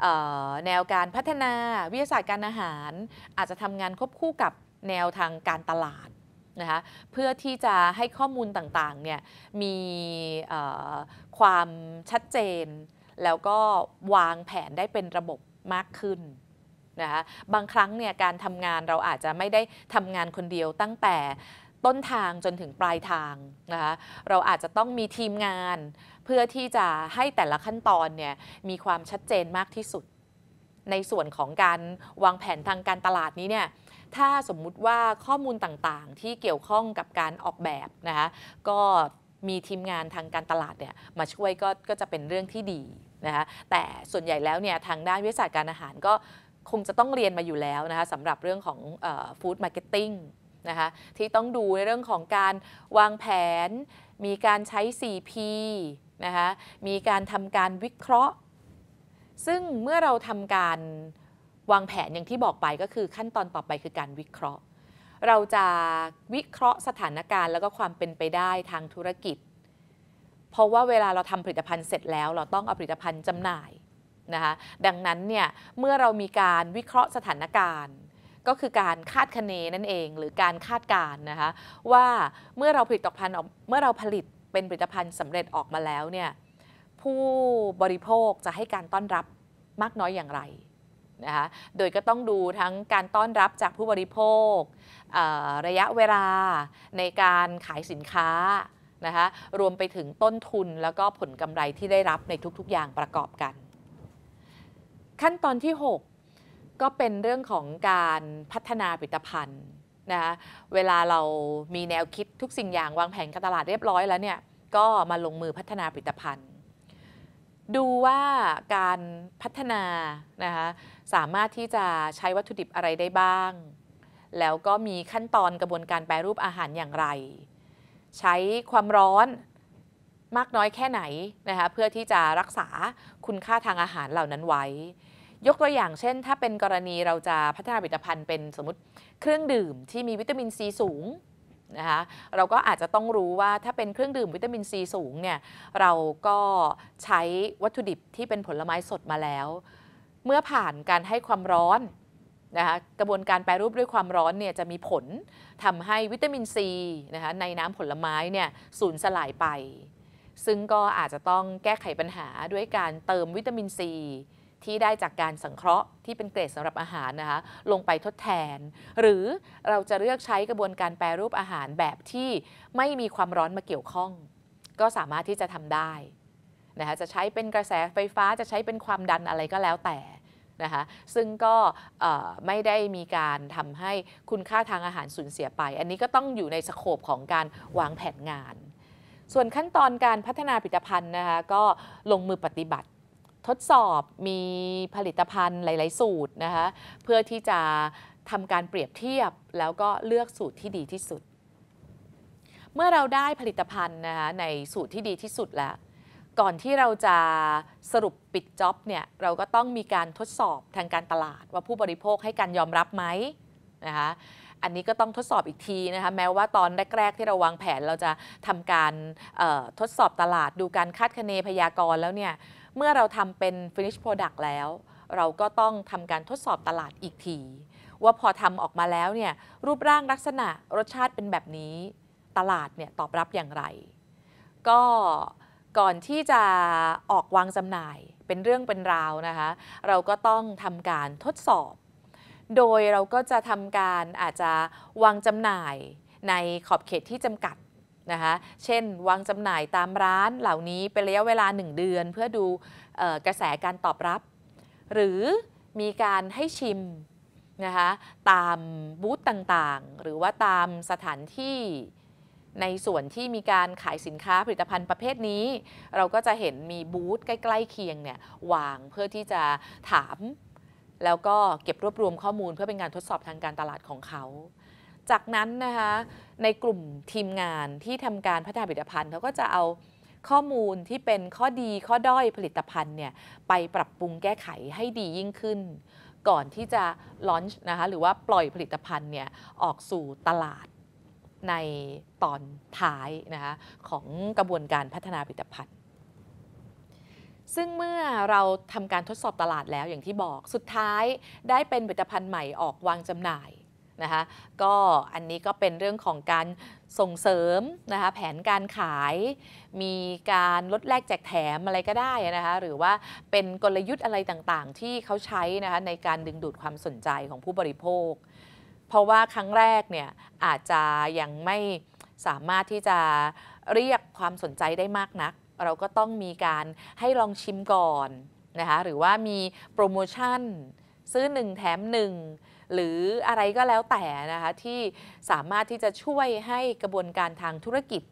A: ออแนวการพัฒนาวิทยาศาสตร์การอาหาร อาจจะทำงานควบคู่กับแนวทางการตลาดนะคะเพื่อที่จะให้ข้อมูลต่างๆเนี่ยมีความชัดเจน แล้วก็วางแผนได้เป็นระบบมากขึ้นนะคะบางครั้งเนี่ยการทำงานเราอาจจะไม่ได้ทำงานคนเดียวตั้งแต่ต้นทางจนถึงปลายทางนะคะเราอาจจะต้องมีทีมงาน เพื่อที่จะให้แต่ละขั้นตอนเนี่ยมีความชัดเจนมากที่สุด ในส่วนของการวางแผนทางการตลาดนี้เนี่ยถ้าสมมุติว่าข้อมูลต่างๆ ที่เกี่ยวข้องกับการออกแบบนะคะก็มีทีมงานทางการตลาดเนี่ยมาช่วยก็ก็จะเป็นเรื่องที่ดีนะคะแต่ส่วนใหญ่แล้วเนี่ยทางด้านวิทยาศาสตร์การอาหารก็คงจะต้องเรียนมาอยู่แล้วนะคะสำหรับเรื่องของฟู้ดมาร์เก็ตติ้งนะคะที่ต้องดูในเรื่องของการวางแผน มีการใช้ 4P นะคะมีการทำการวิเคราะห์ ซึ่งเมื่อเราทำการวางแผนอย่างที่บอกไปก็คือขั้นตอนต่อไปคือการวิเคราะห์ เราจะวิเคราะห์สถานการณ์แล้วก็ความเป็นไปได้ทางธุรกิจ เพราะว่าเวลาเราทำผลิตภัณฑ์เสร็จแล้วเราต้องเอาผลิตภัณฑ์จำหน่ายนะคะ ดังนั้นเนี่ยเมื่อเรามีการวิเคราะห์สถานการณ์ ก็คือการคาดคะเนนั่นเองหรือการคาดการนะคะว่าเมื่อเราผลิตภัณฑ์เมื่อเราผลิตเป็นผลิตภัณฑ์สำเร็จออกมาแล้วเนี่ยผู้บริโภคจะให้การต้อนรับมากน้อยอย่างไรนะคะ โดยก็ต้องดูทั้งการต้อนรับจากผู้บริโภค ระยะเวลาในการขายสินค้านะคะ รวมไปถึงต้นทุนแล้วก็ผลกำไรที่ได้รับในทุกๆอย่างประกอบกัน ขั้นตอนที่ 6 ก็เป็นเรื่องของการพัฒนาผลิตภัณฑ์นะคะเวลาเรามีแนวคิดทุกสิ่งอย่างวางแผนการตลาดเรียบร้อยแล้วเนี่ยก็มาลงมือพัฒนาผลิตภัณฑ์ ดูว่าการพัฒนานะคะสามารถที่จะใช้วัตถุดิบอะไรได้บ้าง แล้วก็มีขั้นตอนกระบวนการแปรรูปอาหารอย่างไร ใช้ความร้อนมากน้อยแค่ไหนนะคะเพื่อที่จะรักษาคุณค่าทางอาหารเหล่านั้นไว้ ยกตัวอย่างเช่น ถ้าเป็นกรณีเราจะพัฒนาผลิตภัณฑ์เป็นสมมติเครื่องดื่มที่มีวิตามินซีสูงนะคะเราก็อาจจะต้องรู้ว่าถ้าเป็นเครื่องดื่มวิตามินซีสูงเนี่ยเราก็ใช้วัตถุดิบที่เป็นผลไม้สดมาแล้วเมื่อผ่านการให้ความร้อน นะคะกระบวนการแปรรูปด้วยความร้อนเนี่ยจะมีผลทำให้วิตามินซีนะคะในน้ำผลไม้เนี่ยสูญสลายไป ซึ่งก็อาจจะต้องแก้ไขปัญหาด้วยการเติมวิตามินซี ที่ได้จากการสังเคราะห์ ที่เป็นเกรดสำหรับอาหารนะคะลงไปทดแทน หรือเราจะเลือกใช้กระบวนการแปรรูปอาหารแบบที่ไม่มีความร้อนมาเกี่ยวข้อง ก็สามารถที่จะทำได้นะคะจะใช้เป็นกระแสไฟฟ้าจะใช้เป็นความดันอะไรก็แล้วแต่นะคะซึ่งก็ไม่ได้มีการทำให้คุณค่าทางอาหารสูญเสียไป อันนี้ก็ต้องอยู่ในสโคปของการวางแผนงาน ส่วนขั้นตอนการพัฒนาผลิตภัณฑ์นะคะก็ลงมือปฏิบัติทดสอบมีผลิตภัณฑ์หลาย ๆ สูตรนะคะเพื่อที่จะทำการเปรียบเทียบแล้วก็เลือกสูตรที่ดีที่สุด เมื่อเราได้ผลิตภัณฑ์นะคะในสูตรที่ดีที่สุดแล้วก่อนที่เราจะสรุปปิดจ็อบเนี่ยเราก็ต้องมีการทดสอบทางการตลาด ว่าผู้บริโภคให้การยอมรับไหมนะคะอันนี้ก็ต้องทดสอบอีกทีนะคะแม้ว่าตอนแรกๆที่เราวางแผนเราจะทำการทดสอบตลาด ดูการคาดคะเนพยากรณ์แล้วเนี่ยเมื่อเราทำเป็น finish product แล้ว เราก็ต้องทำการทดสอบตลาดอีกที ว่าพอทำออกมาแล้วเนี่ยรูปร่างลักษณะรสชาติเป็นแบบนี้ตลาดเนี่ยตอบรับอย่างไร ก็ก่อนที่จะออกวางจำหน่ายเป็นเรื่องเป็นราวนะคะเราก็ต้องทำการทดสอบ โดยเราก็จะทำการอาจจะวางจำหน่ายในขอบเขตที่จำกัดนะคะเช่นวางจำหน่ายตามร้านเหล่านี้ เป็นระยะเวลา 1 เดือนเพื่อดูกระแสการตอบรับ หรือมีการให้ชิมนะคะตามบูธต่างๆ หรือว่าตามสถานที่ในส่วนที่มีการขายสินค้าผลิตภัณฑ์ประเภทนี้ เราก็จะเห็นมีบูธใกล้ ๆ เคียงเนี่ยวางเพื่อที่จะถาม แล้วก็เก็บรวบรวมข้อมูลเพื่อเป็นการทดสอบทางการตลาดของเขา จากนั้นนะคะในกลุ่มทีมงานที่ทำการพัฒนาผลิตภัณฑ์เขาก็จะเอาข้อมูลที่เป็นข้อดีข้อด้อยผลิตภัณฑ์เนี่ยไปปรับปรุงแก้ไขให้ดียิ่งขึ้น ก่อนที่จะลอนช์นะคะหรือว่าปล่อยผลิตภัณฑ์เนี่ยออกสู่ตลาดในตอนท้ายนะคะของกระบวนการพัฒนาผลิตภัณฑ์ ซึ่งเมื่อเราทำการทดสอบตลาดแล้วอย่างที่บอกสุดท้ายได้เป็นผลิตภัณฑ์ใหม่ออกวางจำหน่ายนะคะก็อันนี้ก็เป็นเรื่องของการส่งเสริมนะคะแผนการขายมีการลดแลกแจกแถมอะไรก็ได้นะคะหรือว่าเป็นกลยุทธ์อะไรต่างๆ ที่เขาใช้นะคะในการดึงดูดความสนใจของผู้บริโภคเพราะว่าครั้งแรกเนี่ยอาจจะยังไม่สามารถที่จะเรียกความสนใจได้มากนัก เราก็ต้องมีการให้ลองชิมก่อนนะคะหรือว่ามีโปรโมชั่น ซื้อหนึ่งแถมหนึ่งหรืออะไรก็แล้วแต่นะคะที่สามารถที่จะช่วยให้กระบวนการทางธุรกิจ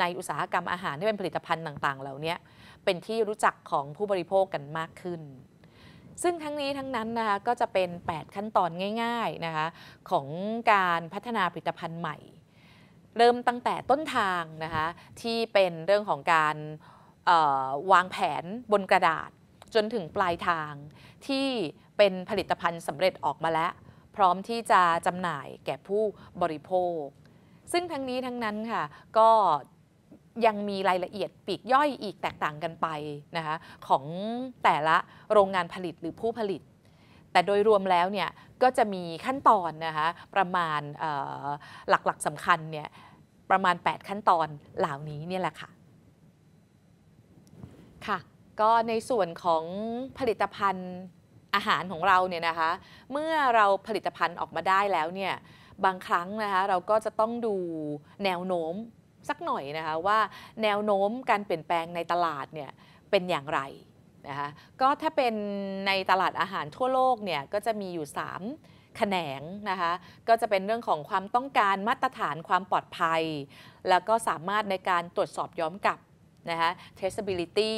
A: ในอุตสาหกรรมอาหารที่เป็นผลิตภัณฑ์ต่าง ๆ เหล่านี้เป็นที่รู้จักของผู้บริโภคกันมากขึ้นซึ่งทั้งนี้ทั้งนั้นนะคะก็จะเป็น 8 ขั้นตอนง่ายๆนะคะของการพัฒนาผลิตภัณฑ์ใหม่ เริ่มตั้งแต่ต้นทางนะคะที่เป็นเรื่องของการวางแผนบนกระดาษจนถึงปลายทาง ที่เป็นผลิตภัณฑ์สำเร็จออกมาแล้วพร้อมที่จะจำหน่ายแก่ผู้บริโภค ซึ่งทั้งนี้ทั้งนั้นค่ะก็ยังมีรายละเอียดปีกย่อยอีกแตกต่างกันไปนะคะของแต่ละโรงงานผลิตหรือผู้ผลิต แต่โดยรวมแล้วเนี่ยก็จะมีขั้นตอนนะคะประมาณหลักๆสำคัญเนี่ยประมาณ 8 ขั้นตอนเหล่านี้เนี่ยแหละค่ะค่ะก็ในส่วนของผลิตภัณฑ์อาหารของเราเนี่ยนะคะเมื่อเราผลิตภัณฑ์ออกมาได้แล้วเนี่ยบางครั้งนะคะเราก็จะต้องดูแนวโน้มสักหน่อยนะคะว่าแนวโน้มการเปลี่ยนแปลงในตลาดเนี่ยเป็นอย่างไรนะคะก็ถ้าเป็นในตลาดอาหารทั่วโลกเนี่ยก็จะมีอยู่3แขนงนะคะก็จะเป็นเรื่องของความต้องการมาตรฐานความปลอดภัย แล้วก็สามารถในการตรวจสอบย้อมกลับนะคะ traceability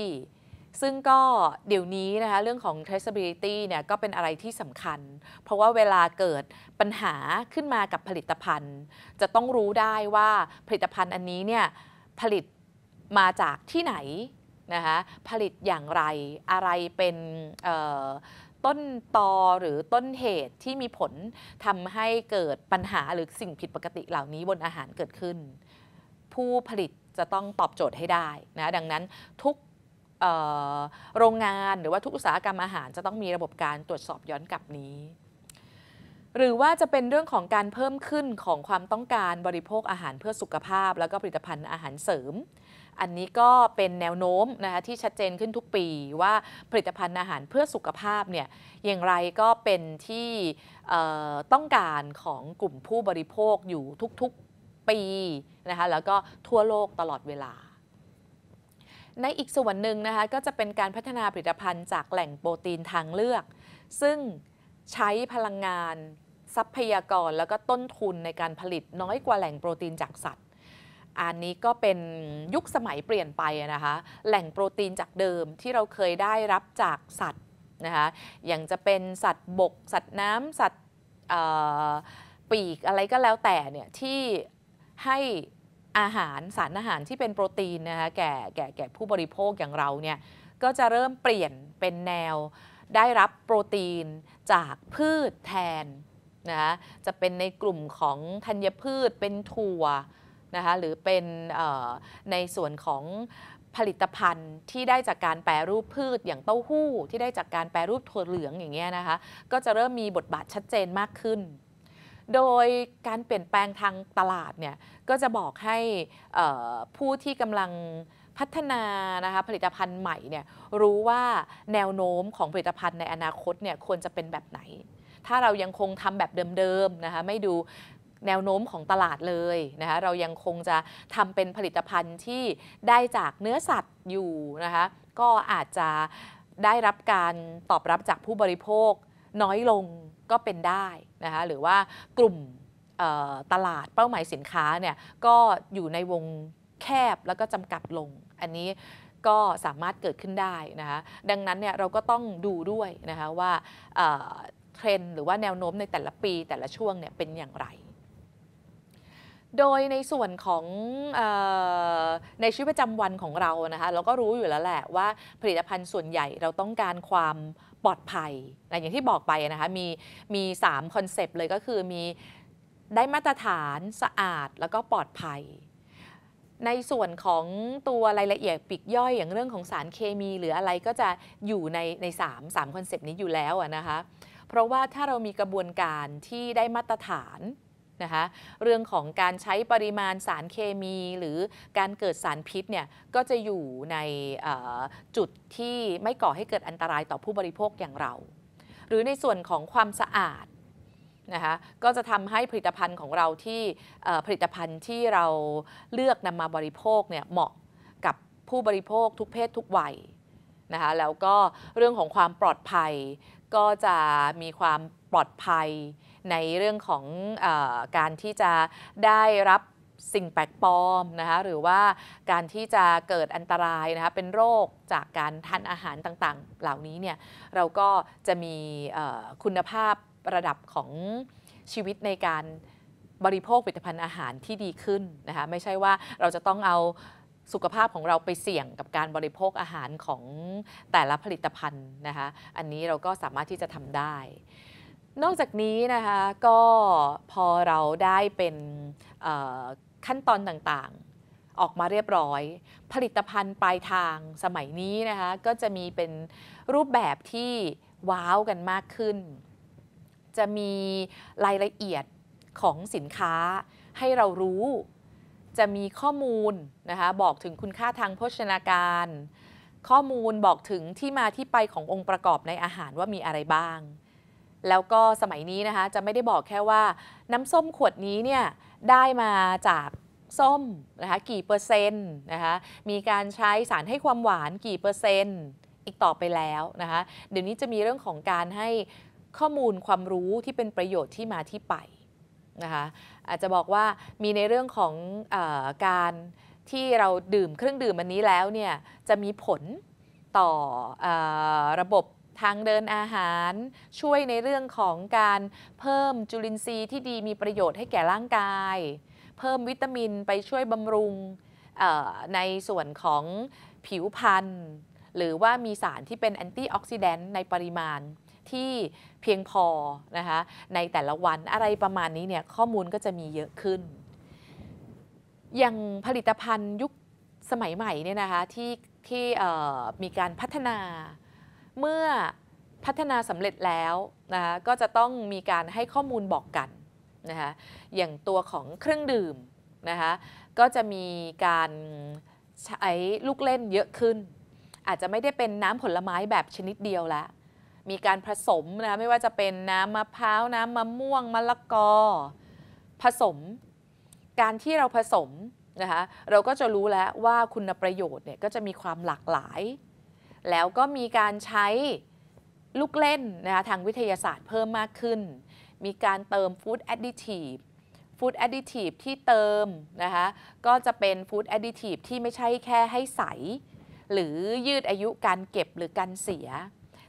A: ซึ่งก็เดี๋ยวนี้นะคะเรื่องของ traceability เนี่ยก็เป็นอะไรที่สำคัญ เพราะว่าเวลาเกิดปัญหาขึ้นมากับผลิตภัณฑ์ จะต้องรู้ได้ว่าผลิตภัณฑ์อันนี้เนี่ยผลิตมาจากที่ไหนนะคะผลิตอย่างไรอะไรเป็นต้นตอหรือต้นเหตุที่มีผลทำให้เกิดปัญหาหรือสิ่งผิดปกติเหล่านี้บนอาหารเกิดขึ้น ผู้ผลิตจะต้องตอบโจทย์ให้ได้นะดังนั้นทุกโรงงานหรือว่าทุกอุตสาหกรรมอาหารจะต้องมีระบบการตรวจสอบย้อนกลับนี้ หรือว่าจะเป็นเรื่องของการเพิ่มขึ้นของความต้องการบริโภคอาหารเพื่อสุขภาพ แล้วก็ผลิตภัณฑ์อาหารเสริม อันนี้ก็เป็นแนวโน้มนะคะที่ชัดเจนขึ้นทุกปี ว่าผลิตภัณฑ์อาหารเพื่อสุขภาพเนี่ยอย่างไรก็เป็นที่ต้องการของกลุ่มผู้บริโภคอยู่ทุกๆปีนะคะแล้วก็ทั่วโลกตลอดเวลาในอีกส่วนหนึ่งนะคะก็จะเป็นการพัฒนาผลิตภัณฑ์จากแหล่งโปรตีนทางเลือก ซึ่งใช้พลังงานทรัพยากรแล้วก็ต้นทุนในการผลิตน้อยกว่าแหล่งโปรตีนจากสัตว์ อันนี้ก็เป็นยุคสมัยเปลี่ยนไปนะคะแหล่งโปรตีนจากเดิมที่เราเคยได้รับจากสัตว์นะคะอย่างจะเป็นสัตว์บกสัตว์น้ำสัตว์ปีกอะไรก็แล้วแต่เนี่ยที่ให้อาหารสารอาหารที่เป็นโปรตีนนะคะแก่แก่แก่ผู้บริโภคอย่างเราเนี่ย ก็จะเริ่มเปลี่ยนเป็นแนวได้รับโปรตีนจากพืชแทนนะะจะเป็นในกลุ่มของธัญพืชเป็นถั่วนะคะหรือเป็นในส่วนของผลิตภัณฑ์ที่ได้จากการแปรรูปพืชอย่างเต้าหู้ ที่ได้จากการแปรรูปถั่วเหลืองอย่างเงี้ยนะคะก็จะเริ่มมีบทบาทชัดเจนมากขึ้นโดยการเปลี่ยนแปลงทางตลาดเนี่ยก็จะบอกให้ผู้ที่กำลังพัฒนานะคะผลิตภัณฑ์ใหม่เนี่ยรู้ว่าแนวโน้มของผลิตภัณฑ์ในอนาคตเนี่ยควรจะเป็นแบบไหน ถ้าเรายังคงทำแบบเดิมๆนะคะไม่ดูแนวโน้มของตลาดเลยนะคะเรายังคงจะทำเป็นผลิตภัณฑ์ที่ได้จากเนื้อสัตว์อยู่นะคะก็อาจจะได้รับการตอบรับจากผู้บริโภคน้อยลงก็เป็นได้นะคะหรือว่ากลุ่มตลาดเป้าหมายสินค้าเนี่ยก็อยู่ในวงแคบแล้วก็จำกัดลง อันนี้ก็สามารถเกิดขึ้นได้นะคะดังนั้นเนี่ยเราก็ต้องดูด้วยนะคะว่าเทรนหรือว่าแนวโน้มในแต่ละปีแต่ละช่วงเนี่ยเป็นอย่างไร โดยในส่วนของออในชีวิตประจำวันของเรานะคะเราก็รู้อยู่แล้วแหละว่าผลิตภัณฑ์ส่วนใหญ่เราต้องการความปลอดภัยแต่อย่างที่บอกไปนะคะ มี มีสามคอนเซปต์เลย ก็คือมีได้มาตรฐานสะอาดแล้วก็ปลอดภัย ในส่วนของตัวรายละเอียดปิกย่อยอย่างเรื่องของสารเคมีหรืออะไรก็จะอยู่ในในสามสามคอนเซปต์นี้อยู่แล้วนะคะ เพราะว่าถ้าเรามีกระบวนการที่ได้มาตรฐานนะคะเรื่องของการใช้ปริมาณสารเคมี หรือการเกิดสารพิษเนี่ยก็จะอยู่ในจุดที่ไม่ก่อให้เกิดอันตรายต่อผู้บริโภคอย่างเรา หรือในส่วนของความสะอาดนะคะก็จะทำให้ผลิตภัณฑ์ของเราที่ผลิตภัณฑ์ที่เราเลือกนำมาบริโภคเนี่ยเหมาะกับผู้บริโภคทุกเพศทุกวัยนะคะแล้วก็เรื่องของความปลอดภัย ก็จะมีความปลอดภัยในเรื่องของอการที่จะได้รับสิ่งแปลกปลอมนะคะหรือว่าการที่จะเกิดอันตรายนะคะเป็นโรคจากการทานอาหารต่าง ๆ เหล่านี้เนี่ยเราก็จะมีคุณภาพระดับของชีวิตในการบริโภคผลิตภัณฑ์อาหารที่ดีขึ้นนะคะไม่ใช่ว่าเราจะต้องเอาสุขภาพของเราไปเสี่ยงกับการบริโภคอาหารของแต่ละผลิตภัณฑ์นะคะอันนี้เราก็สามารถที่จะทำได้นอกจากนี้นะคะก็พอเราได้เป็นขั้นตอนต่างๆ ออกมาเรียบร้อยผลิตภัณฑ์ปลายทางสมัยนี้นะคะก็จะมีเป็นรูปแบบที่ว้าวกันมากขึ้น จะมีรายละเอียดของสินค้าให้เรารู้ จะมีข้อมูลนะคะบอกถึงคุณค่าทางโภชนาการ ข้อมูลบอกถึงที่มาที่ไปขององค์ประกอบในอาหารว่ามีอะไรบ้างแล้วก็สมัยนี้นะคะจะไม่ได้บอกแค่ว่าน้ำส้มขวดนี้เนี่ยได้มาจากส้มนะคะกี่เปอร์เซ็นต์นะคะมีการใช้สารให้ความหวานกี่เปอร์เซ็นต์อีกต่อไปแล้วนะคะเดี๋ยวนี้จะมีเรื่องของการให้ข้อมูลความรู้ที่เป็นประโยชน์ที่มาที่ไปนะคะอาจจะบอกว่ามีในเรื่องของอการที่เราดื่มเครื่องดื่มอันนี้แล้วเนี่ยจะมีผลต่ออระบบทางเดินอาหารช่วยในเรื่องของการเพิ่มจุลินทรีย์ที่ดีมีประโยชน์ให้แก่ร่างกาย เพิ่มวิตามินไปช่วยบำรุงในส่วนของผิวพรรณหรือว่ามีสารที่เป็นแอนตี้ออกซิแดนต์ในปริมาณที่เพียงพอนะคะในแต่ละวันอะไรประมาณนี้เนี่ยข้อมูลก็จะมีเยอะขึ้นอย่างผลิตภัณฑ์ยุคสมัยใหม่เนี่ยนะคะที่ที่มีการพัฒนาเมื่อพัฒนาสำเร็จแล้วนะคะก็จะต้องมีการให้ข้อมูลบอกกันนะคะอย่างตัวของเครื่องดื่มนะคะก็จะมีการใช้ลูกเล่นเยอะขึ้น อาจจะไม่ได้เป็นน้ำผลไม้แบบชนิดเดียวละมีการผสมนะไม่ว่าจะเป็นน้ำมะพร้าวน้ำมะม่วงมะละกอ ผสม การที่เราผสมนะคะเราก็จะรู้แล้วว่าคุณประโยชน์เนี่ยก็จะมีความหลากหลายแล้วก็มีการใช้ลูกเล่นนะคะทางวิทยาศาสตร์เพิ่มมากขึ้น มีการเติมฟู้ดแอดดิทีฟ ฟู้ดแอดดิทีฟที่เติมนะคะ ก็จะเป็นฟู้ดแอดดิทีฟที่ไม่ใช่แค่ให้ใส หรือยืดอายุการเก็บหรือการเสีย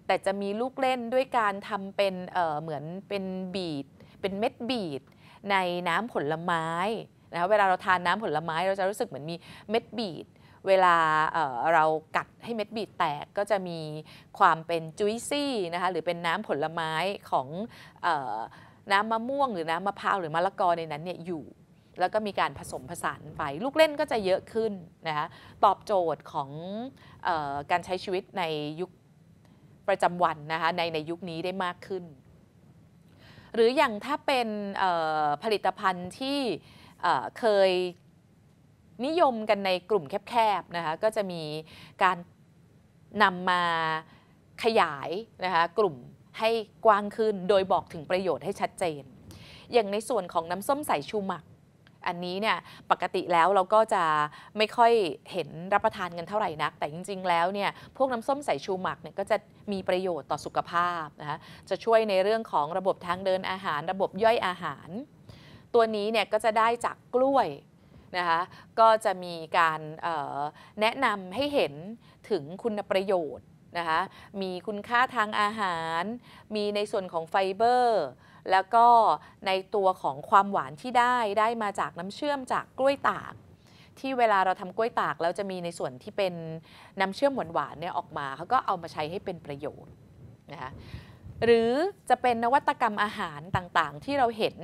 A: แต่จะมีลูกเล่นด้วยการทำเป็นเเหมือนเป็นบีดเป็นเม็ดบีดในน้ำผลไม้นะคะเวลาเราทานน้ำผลไม้ เราจะรู้สึกเหมือนมีเม็ดบีดเวลาเเรากัดให้เม็ดบีดแตกก็จะมีความเป็นจุยซี่นะคะหรือเป็นน้ำผลไม้ของออน้ำมะม่วง หรือน้ำมะพร้าว หรือมะละกอในนั้นเนี่ยอยู่แล้วก็มีการผสมผสานไป ลูกเล่นก็จะเยอะขึ้นนะคะตอบโจทย์ของออการใช้ชีวิตในยุคประจำวันนะคะในในยุคนี้ได้มากขึ้น หรืออย่างถ้าเป็นผลิตภัณฑ์ที่เคยนิยมกันในกลุ่มแคบๆนะคะก็จะมีการนำมาขยายนะคะกลุ่มให้กว้างขึ้น โดยบอกถึงประโยชน์ให้ชัดเจน อย่างในส่วนของน้ำส้มสายชูหมักอันนี้เนี่ยปกติแล้วเราก็จะไม่ค่อยเห็นรับประทานกันเท่าไหร่นัก แต่จริงๆแล้วเนี่ยพวกน้ำส้มสายชูหมักเนี่ยก็จะมีประโยชน์ต่อสุขภาพนะคะจะช่วยในเรื่องของระบบทางเดินอาหาร ระบบย่อยอาหาร ตัวนี้เนี่ยก็จะได้จากกล้วยนะคะก็จะมีการแนะนำให้เห็นถึงคุณประโยชน์นะคะมีคุณค่าทางอาหาร มีในส่วนของไฟเบอร์ แล้วก็ในตัวของความหวานที่ได้ได้มาจากน้ำเชื่อมจากกล้วยตาก ที่เวลาเราทำกล้วยตากแล้วจะมีในส่วนที่เป็น น้ำเชื่อมหวานๆเนี่ยออกมาเขาก็เอามาใช้ให้เป็นประโยชน์นะคะหรือจะเป็นนวัตกรรมอาหารต่างๆที่เราเห็น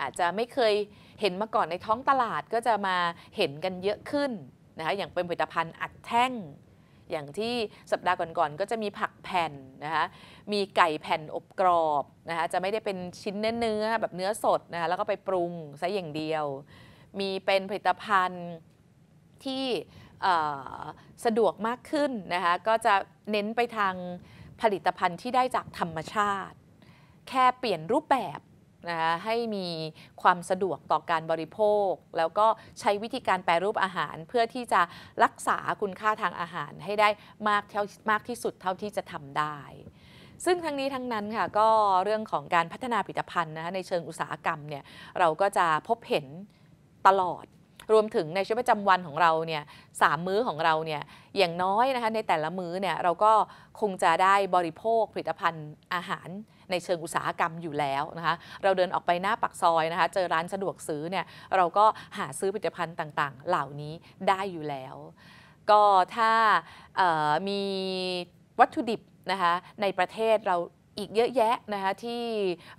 A: อาจจะไม่เคยเห็นมาก่อนในท้องตลาดก็จะมาเห็นกันเยอะขึ้นนะคะอย่างเป็นผลิตภัณฑ์อัดแท่งอย่างที่สัปดาห์ก่อนๆก็จะมีผักแผ่นนะคะมีไก่แผ่นอบกรอบนะคะจะไม่ได้เป็นชิ้นเนื้อแบบเนื้อสดนะคะแล้วก็ไปปรุงซะอย่างเดียว มีเป็นผลิตภัณฑ์ที่สะดวกมากขึ้นนะคะก็จะเน้นไปทางผลิตภัณฑ์ที่ได้จากธรรมชาติ แค่เปลี่ยนรูปแบบนะคะให้มีความสะดวกต่อการบริโภค แล้วก็ใช้วิธีการแปรรูปอาหาร เพื่อที่จะรักษาคุณค่าทางอาหารให้ได้มากเท่ามากที่สุดเท่าที่จะทำได้ ซึ่งทั้งนี้ทั้งนั้นค่ะก็เรื่องของการพัฒนาผลิตภัณฑ์นะคะในเชิงอุตสาหกรรมเนี่ยเราก็จะพบเห็นตลอด รวมถึงในชีวิตประจำวันของเราเนี่ยสามมื้อของเราเนี่ยอย่างน้อยนะคะในแต่ละมื้อเนี่ยเราก็คงจะได้บริโภคผลิตภัณฑ์อาหารในเชิงอุตสาหกรรมอยู่แล้วนะคะเราเดินออกไปหน้าปักซอยนะคะเจอร้านสะดวกซื้อเนี่ยเราก็หาซื้อผลิตภัณฑ์ต่างๆ เหล่านี้ได้อยู่แล้ว ก็ถ้ามีวัตถุดิบนะคะในประเทศเราอีกเยอะแยะนะคะที่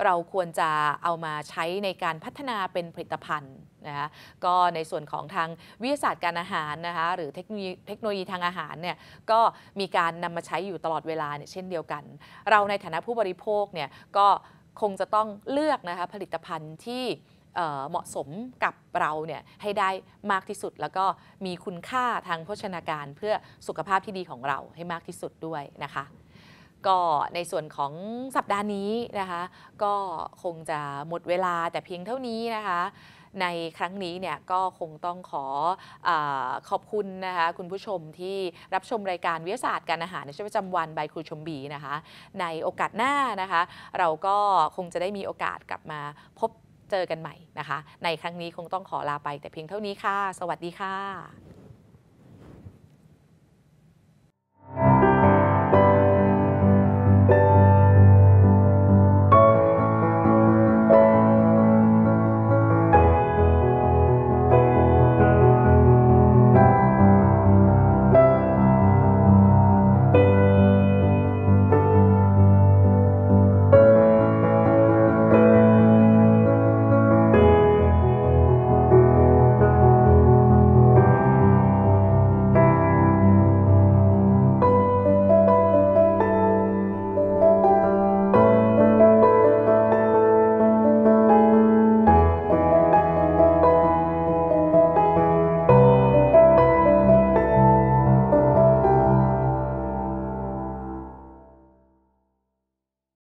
A: เราควรจะเอามาใช้ในการพัฒนาเป็นผลิตภัณฑ์นะคะก็ในส่วนของทางวิทยาศาสตร์การอาหารนะคะหรือเทคโนโลยีเทคโนโลยีทางอาหารเนี่ยก็มีการนำมาใช้อยู่ตลอดเวลาเนี่ยเช่นเดียวกัน เราในฐานะผู้บริโภคเนี่ยก็คงจะต้องเลือกนะคะผลิตภัณฑ์ที่เหมาะสมกับเราเนี่ยให้ได้มากที่สุด แล้วก็มีคุณค่าทางโภชนาการ เพื่อสุขภาพที่ดีของเราให้มากที่สุดด้วยนะคะก็ในส่วนของสัปดาห์นี้นะคะก็คงจะหมดเวลาแต่เพียงเท่านี้นะคะ ในครั้งนี้เนี่ยก็คงต้องขออขอบคุณนะคะคุณผู้ชมที่รับชมรายการวิทยาศาสตร์การอาหารในชีวิตประจำวันใบครูชมบีนะคะในโอกาสหน้านะคะ เราก็คงจะได้มีโอกาสกลับมาพบเจอกันใหม่นะคะ ในครั้งนี้คงต้องขอลาไปแต่เพียงเท่านี้ค่ะ สวัสดีค่ะ